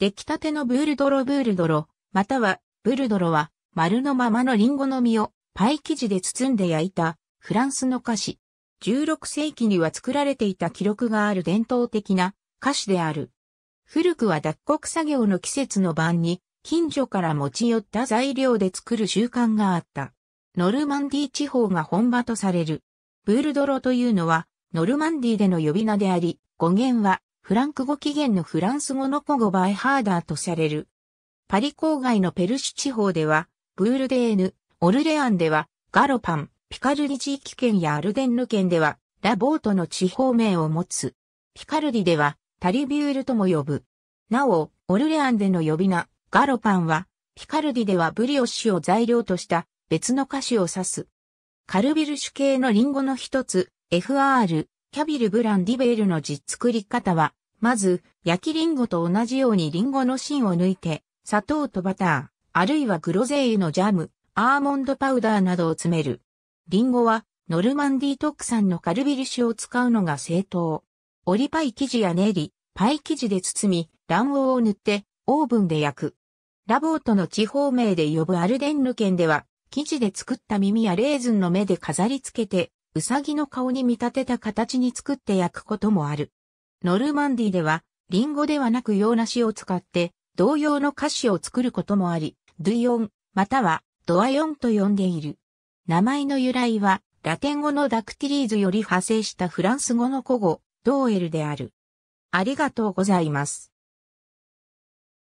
出来たてのブールドロブールドロ、またはブルドロは丸のままのリンゴの実をパイ生地で包んで焼いたフランスの菓子。16世紀には作られていた記録がある伝統的な菓子である。古くは脱穀作業の季節の晩に近所から持ち寄った材料で作る習慣があった。ノルマンディ地方が本場とされる。ブールドロというのはノルマンディでの呼び名であり、語源はフランク語起源のフランス語の古語バイハーダーとされる。パリ郊外のペルシュ地方では、ブールデーヌ、オルレアンでは、ガロパン、ピカルディ地域圏やアルデンヌ圏では、ラボートの地方名を持つ。ピカルディでは、タリビュールとも呼ぶ。なお、オルレアンでの呼び名、ガロパンは、ピカルディではブリオッシュを材料とした別の菓子を指す。カルビルシュ系のリンゴの一つ、FR、キャビル・ブランディベールの実作り方は、まず、焼きリンゴと同じようにリンゴの芯を抜いて、砂糖とバター、あるいはグロゼーのジャム、アーモンドパウダーなどを詰める。リンゴは、ノルマンディ特産のカルビリシを使うのが正当。折りパイ生地や練り、パイ生地で包み、卵黄を塗って、オーブンで焼く。ラボートの地方名で呼ぶアルデンヌ県では、生地で作った耳やレーズンの目で飾り付けて、うさぎの顔に見立てた形に作って焼くこともある。ノルマンディでは、リンゴではなく洋梨を使って、同様の菓子を作ることもあり、ドゥイオン、またはドアヨンと呼んでいる。名前の由来は、ラテン語のダクティリーズより派生したフランス語の古語、ドーエルである。ありがとうございます。